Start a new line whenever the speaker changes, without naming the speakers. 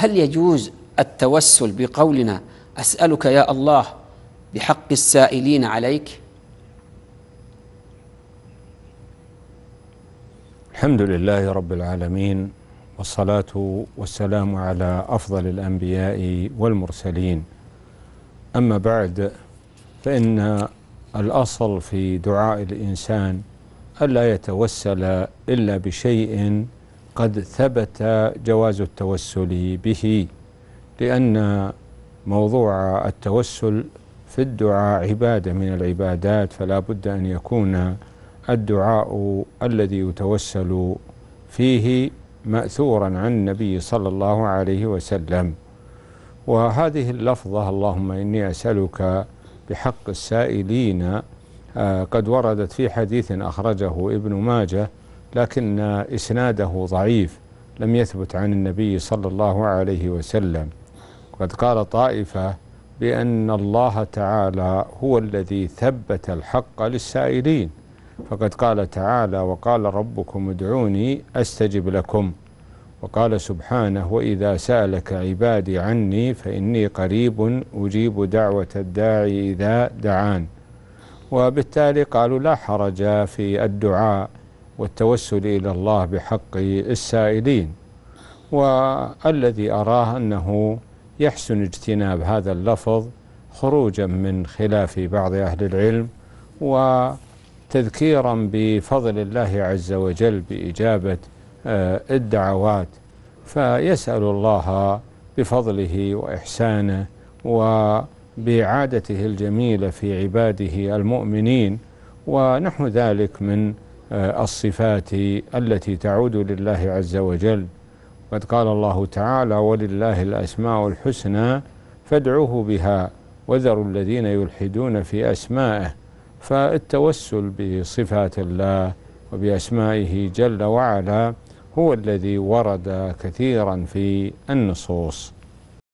هل يجوز التوسل بقولنا اسالك يا الله بحق السائلين عليك الحمد لله رب العالمين والصلاه والسلام على افضل الانبياء والمرسلين اما بعد فان الاصل في دعاء الانسان الا يتوسل الا بشيء قد ثبت جواز التوسل به لأن موضوع التوسل في الدعاء عبادة من العبادات فلا بد أن يكون الدعاء الذي يتوسل فيه ماثورا عن النبي صلى الله عليه وسلم وهذه اللفظه اللهم اني اسالك بحق السائلين آه، قد وردت في حديث اخرجه ابن ماجه لكن إسناده ضعيف لم يثبت عن النبي صلى الله عليه وسلم وقد قال طائفة بأن الله تعالى هو الذي ثبت الحق للسائلين فقد قال تعالى وقال ربكم ادعوني أستجب لكم وقال سبحانه وإذا سألك عبادي عني فإني قريب أجيب دعوة الداعي إذا دعان وبالتالي قالوا لا حرج في الدعاء والتوسل إلى الله بحق السائلين والذي أراه أنه يحسن اجتناب هذا اللفظ خروجا من خلاف بعض أهل العلم وتذكيرا بفضل الله عز وجل بإجابة آه، الدعوات فيسأل الله بفضله وإحسانه وبعادته الجميلة في عباده المؤمنين ونحو ذلك من آه، الصفات التي تعود لله عز وجل قد قال الله تعالى ولله الأسماء الحسنى فادعوه بها وذروا الذين يلحدون في أسمائه فالتوسل بصفات الله وبأسمائه جل وعلا هو الذي ورد كثيرا في النصوص